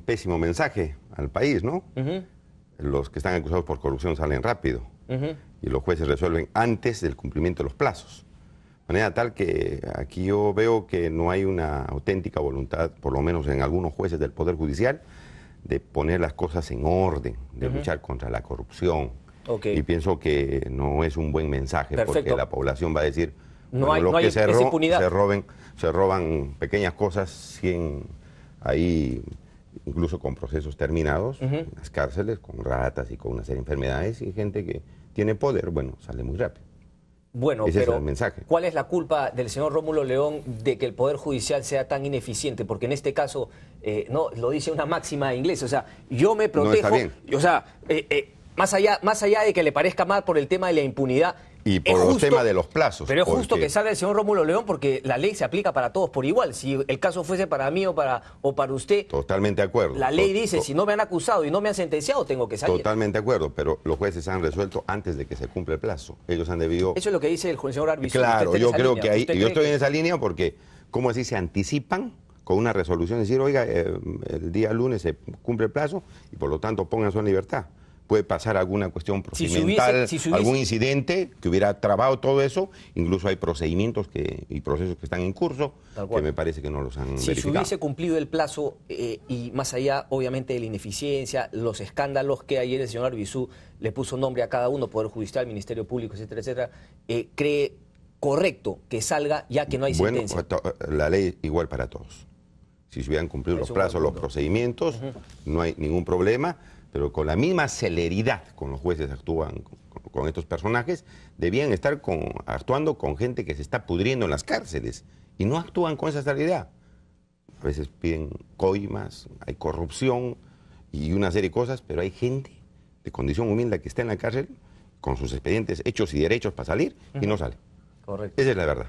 pésimo mensaje al país, ¿no? Los que están acusados por corrupción salen rápido y los jueces resuelven antes del cumplimiento de los plazos. De manera tal que aquí yo veo que no hay una auténtica voluntad, por lo menos en algunos jueces del Poder Judicial, de poner las cosas en orden, de luchar contra la corrupción. Y pienso que no es un buen mensaje porque la población va a decir, no hay, los no que hay se, se, roben, se roban pequeñas cosas, 100 ahí incluso con procesos terminados, en las cárceles, con ratas y con una serie de enfermedades, y gente que tiene poder, bueno, sale muy rápido. Bueno, Ese pero es el mensaje. ¿cuál es la culpa del señor Rómulo León de que el Poder Judicial sea tan ineficiente? Porque en este caso, eh, no, lo dice una máxima inglesa, o sea, yo me protejo, está bien. o sea, eh, eh, más, allá, más allá de que le parezca mal por el tema de la impunidad, y por un tema de los plazos. Pero es justo que salga el señor Rómulo León porque la ley se aplica para todos por igual. Si el caso fuese para mí o para, o para usted. Totalmente de acuerdo. La ley dice, si no me han acusado y no me han sentenciado, tengo que salir. Totalmente de acuerdo, pero los jueces han resuelto antes de que se cumpla el plazo. Ellos han debido... Eso es lo que dice el señor árbitro. Claro, yo creo que ahí... Yo estoy en esa línea porque, como así, se anticipan con una resolución, decir, oiga, eh, el día lunes se cumple el plazo y por lo tanto pongan su libertad puede pasar alguna cuestión procedimental, algún incidente que hubiera trabado todo eso. Incluso hay procedimientos que, y procesos que están en curso que me parece que no los han si verificado. Si hubiese cumplido el plazo eh, y más allá, obviamente, de la ineficiencia, los escándalos que ayer el señor Arbizú le puso nombre a cada uno, Poder Judicial, Ministerio Público, etcétera, etcétera, eh, cree correcto que salga ya que no hay sentencia. Bueno, eh, la ley igual para todos. Si se hubieran cumplido los plazos, los procedimientos, no hay ningún problema pero con la misma celeridad con los jueces actúan con, estos personajes, debían estar actuando con gente que se está pudriendo en las cárceles y no actúan con esa celeridad. A veces piden coimas, hay corrupción y una serie de cosas, pero hay gente de condición humilde que está en la cárcel con sus expedientes hechos y derechos para salir y no sale. Esa es la verdad.